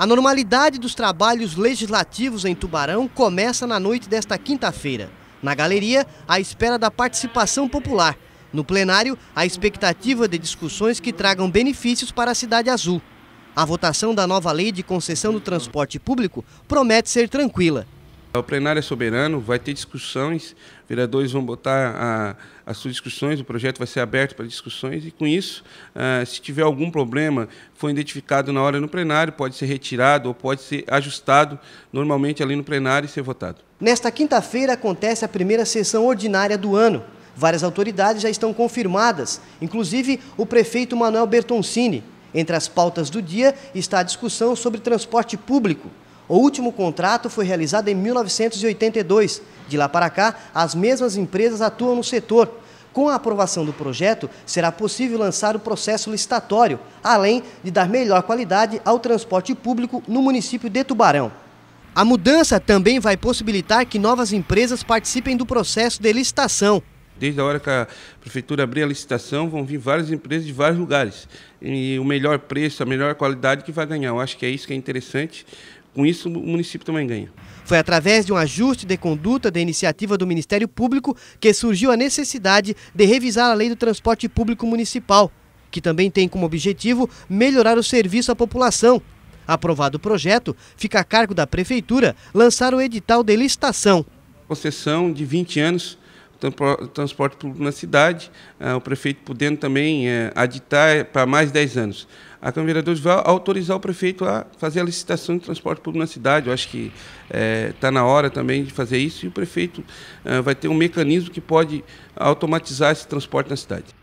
A normalidade dos trabalhos legislativos em Tubarão começa na noite desta quinta-feira. Na galeria, a espera da participação popular. No plenário, a expectativa de discussões que tragam benefícios para a Cidade Azul. A votação da nova lei de concessão do transporte público promete ser tranquila. É, o plenário é soberano, vai ter discussões, vereadores vão botar a, as suas discussões, o projeto vai ser aberto para discussões e, com isso, uh, se tiver algum problema, foi identificado na hora no plenário, pode ser retirado ou pode ser ajustado normalmente ali no plenário e ser votado. Nesta quinta-feira acontece a primeira sessão ordinária do ano. Várias autoridades já estão confirmadas, inclusive o prefeito Manuel Bertoncini. Entre as pautas do dia está a discussão sobre transporte público. O último contrato foi realizado em 1982. De lá para cá, as mesmas empresas atuam no setor. Com a aprovação do projeto, será possível lançar o processo licitatório, além de dar melhor qualidade ao transporte público no município de Tubarão. A mudança também vai possibilitar que novas empresas participem do processo de licitação desde a hora que a prefeitura abrir a licitação, vão vir várias empresas de vários lugares. E o melhor preço, a melhor qualidade que vai ganhar. Eu acho que é isso que é interessante. Com isso, o município também ganha. Foi através de um ajuste de conduta da iniciativa do Ministério Público que surgiu a necessidade de revisar a Lei do Transporte Público Municipal, que também tem como objetivo melhorar o serviço à população. Aprovado o projeto, fica a cargo da Prefeitura lançar o edital de licitação. Concessão de 20 anos transporte público na cidade, ah, o prefeito podendo também eh, aditar eh, para mais 10 anos. A Câmara de Vereadores vai autorizar o prefeito a fazer a licitação de transporte público na cidade. Eu acho que está eh, é, na hora também de fazer isso e o prefeito é, vai ter um mecanismo que pode automatizar esse transporte na cidade.